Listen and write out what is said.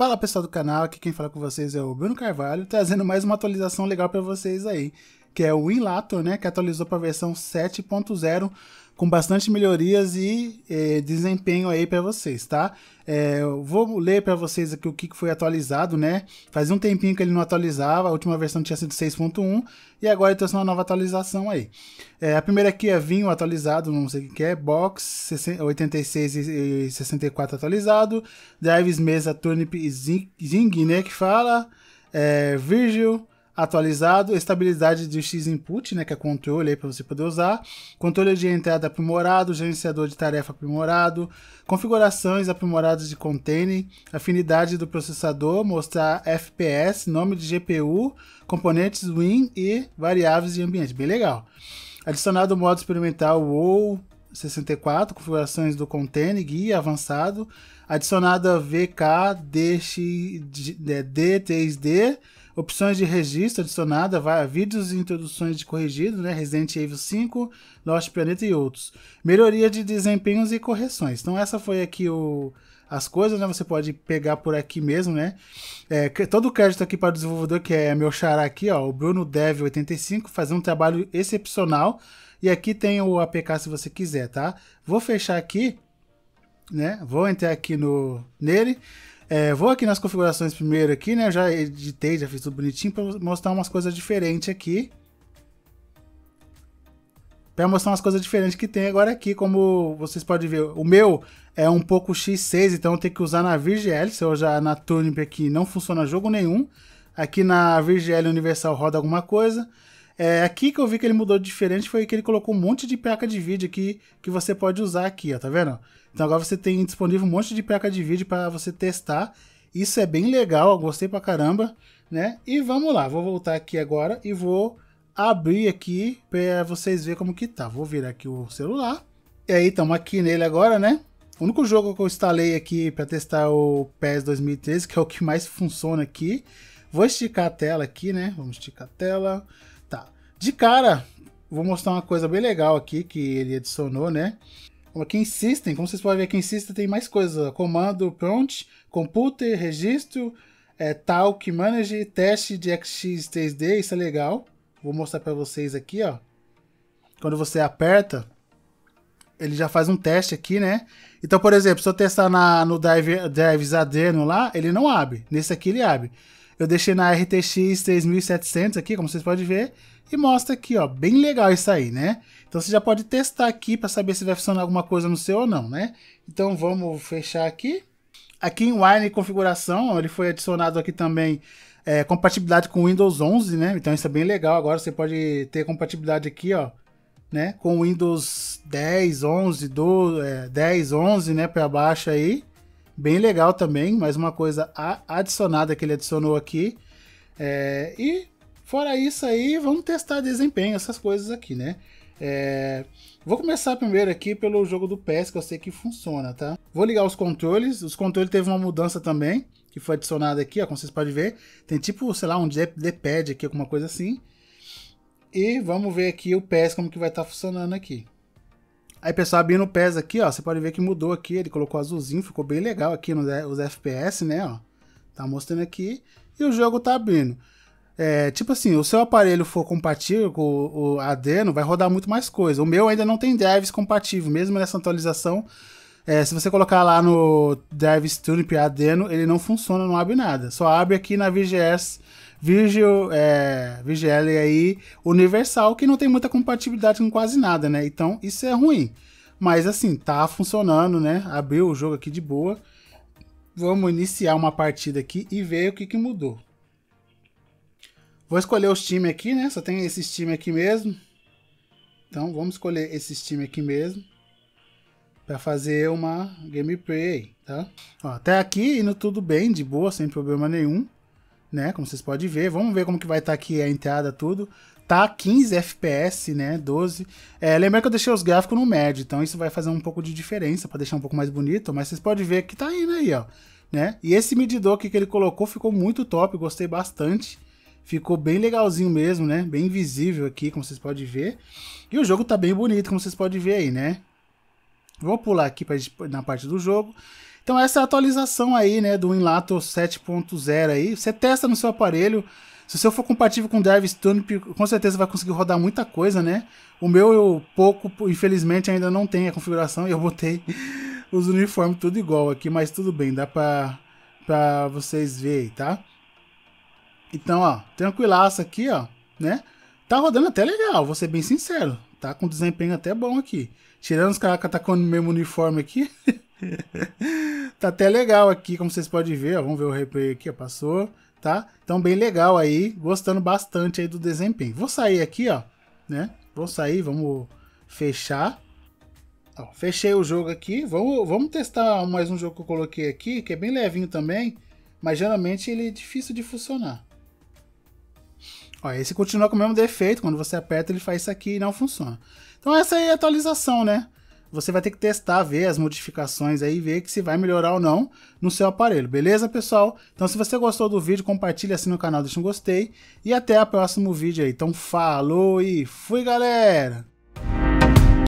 Fala pessoal do canal, aqui quem fala com vocês é o Bruno Carvalho, trazendo mais uma atualização legal para vocês aí, que é o Winlator, né, que atualizou para a versão 7.0 com bastante melhorias e é, desempenho aí para vocês, tá? É, eu vou ler para vocês aqui o que foi atualizado, né? Fazia um tempinho que ele não atualizava, a última versão tinha sido 6.1 e agora ele trouxe uma nova atualização aí. É, a primeira aqui é vinho atualizado, não sei o que é, box 86 e 64 atualizado, drives mesa, turnip e zing, zing né? Que fala, é, Virgil atualizado, estabilidade de X input, né, que é controle para você poder usar, controle de entrada aprimorado, gerenciador de tarefa aprimorado, configurações aprimoradas de container, afinidade do processador, mostrar FPS, nome de GPU, componentes Win e variáveis de ambiente. Bem legal. Adicionado o modo experimental ou 64, configurações do container, guia avançado, adicionada VK, DX, D3D, Opções de registro adicionada, vai, vídeos e introduções de corrigido, né? Resident Evil 5, Lost Planeta e outros. Melhoria de desempenhos e correções. Então essa foi aqui o, as coisas, né? Você pode pegar por aqui mesmo, né? É, todo o crédito aqui para o desenvolvedor, que é meu xará aqui, ó, o Bruno Dev 85, fazendo um trabalho excepcional. E aqui tem o APK se você quiser, tá? Vou fechar aqui, né? Vou entrar aqui no nele. É, vou aqui nas configurações primeiro aqui, né? Eu já editei, já fiz tudo bonitinho para mostrar umas coisas diferentes aqui. Para mostrar umas coisas diferentes que tem agora aqui, como vocês podem ver. O meu é um pouco X6, então eu tenho que usar na Virgl, se eu já na Tunip aqui não funciona jogo nenhum. Aqui na Virgl Universal roda alguma coisa. É, aqui que eu vi que ele mudou de diferente foi que ele colocou um monte de placa de vídeo aqui que você pode usar aqui, ó, tá vendo? Então agora você tem disponível um monte de placa de vídeo para você testar. Isso é bem legal, eu gostei pra caramba, né? E vamos lá, vou voltar aqui agora e vou abrir aqui para vocês verem como que tá. Vou virar aqui o celular. E aí, estamos aqui nele agora, né? O único jogo que eu instalei aqui para testar o PES 2013, que é o que mais funciona aqui. Vou esticar a tela aqui, né? Vamos esticar a tela. De cara, vou mostrar uma coisa bem legal aqui que ele adicionou, né? Aqui em System, como vocês podem ver, aqui em System tem mais coisas. Comando prompt, computer, registro, é, talk, manage, teste de XX3D, isso é legal. Vou mostrar para vocês aqui, ó. Quando você aperta, ele já faz um teste aqui, né? Então, por exemplo, se eu testar na, no Drive, Drives Adreno lá, ele não abre. Nesse aqui ele abre. Eu deixei na RTX 3700 aqui, como vocês podem ver e mostra aqui, ó, bem legal isso aí, né? Então você já pode testar aqui para saber se vai funcionar alguma coisa no seu ou não, né? Então vamos fechar aqui. Aqui em Wine Configuração, ele foi adicionado aqui também é, compatibilidade com Windows 11, né? Então isso é bem legal. Agora você pode ter compatibilidade aqui, ó, né? Com Windows 10, 11, 12, é, 10, 11, né? Para baixo aí. Bem legal também. Mais uma coisa adicionada que ele adicionou aqui. É, e Fora isso aí, vamos testar desempenho, essas coisas aqui, né? É... Vou começar primeiro aqui pelo jogo do PS, que eu sei que funciona, tá? Vou ligar os controles. Os controles teve uma mudança também, que foi adicionada aqui, ó, como vocês podem ver. Tem tipo, sei lá, um D-pad aqui, alguma coisa assim. E vamos ver aqui o PES como que vai estar tá funcionando aqui. Aí pessoal, abrindo o PES aqui, ó, você pode ver que mudou aqui, ele colocou azulzinho, ficou bem legal aqui nos FPS, né, ó. Tá mostrando aqui, e o jogo tá abrindo. É, tipo assim, o seu aparelho for compatível com o, o Adreno, vai rodar muito mais coisa. O meu ainda não tem drives compatível, mesmo nessa atualização. É, se você colocar lá no Drive Stunip Adeno, ele não funciona, não abre nada. Só abre aqui na VGS, Virgil, é, VGL aí, Universal, que não tem muita compatibilidade com quase nada, né? Então, isso é ruim. Mas assim, tá funcionando, né? Abriu o jogo aqui de boa. Vamos iniciar uma partida aqui e ver o que, que mudou. Vou escolher os times aqui, né? Só tem esses times aqui mesmo. Então vamos escolher esses times aqui mesmo. para fazer uma gameplay, tá? Ó, até aqui indo tudo bem, de boa, sem problema nenhum. Né? Como vocês podem ver. Vamos ver como que vai estar tá aqui a entrada, tudo. Tá 15 FPS, né? 12. É, lembra que eu deixei os gráficos no médio, então isso vai fazer um pouco de diferença para deixar um pouco mais bonito. Mas vocês podem ver que tá indo aí, ó. Né? E esse medidor aqui que ele colocou ficou muito top, gostei bastante. Ficou bem legalzinho mesmo, né? Bem visível aqui, como vocês podem ver. E o jogo tá bem bonito, como vocês podem ver aí, né? Vou pular aqui pra, na parte do jogo. Então essa é a atualização aí, né, do Inlato 7.0 aí. Você testa no seu aparelho. Se o seu for compatível com o Drive Stone, com certeza vai conseguir rodar muita coisa, né? O meu eu pouco, infelizmente, ainda não tem a configuração e eu botei os uniformes tudo igual aqui, mas tudo bem, dá pra, pra vocês verem, tá? Então, ó, tranquilaço aqui, ó, né? Tá rodando até legal, vou ser bem sincero. Tá com desempenho até bom aqui. Tirando os caras que tá com o mesmo uniforme aqui. tá até legal aqui, como vocês podem ver, ó, vamos ver o replay aqui, ó, passou, tá? Então bem legal aí, gostando bastante aí do desempenho. Vou sair aqui, ó, né? Vou sair, vamos fechar. Ó, fechei o jogo aqui, vamos, vamos testar mais um jogo que eu coloquei aqui, que é bem levinho também, mas geralmente ele é difícil de funcionar. Ó, esse continua com o mesmo defeito, quando você aperta ele faz isso aqui e não funciona. Então essa aí é a atualização, né? Você vai ter que testar, ver as modificações aí, ver que se vai melhorar ou não no seu aparelho, beleza, pessoal? Então se você gostou do vídeo, compartilha, assim no canal, deixa um gostei. E até o próximo vídeo aí. Então falou e fui, galera!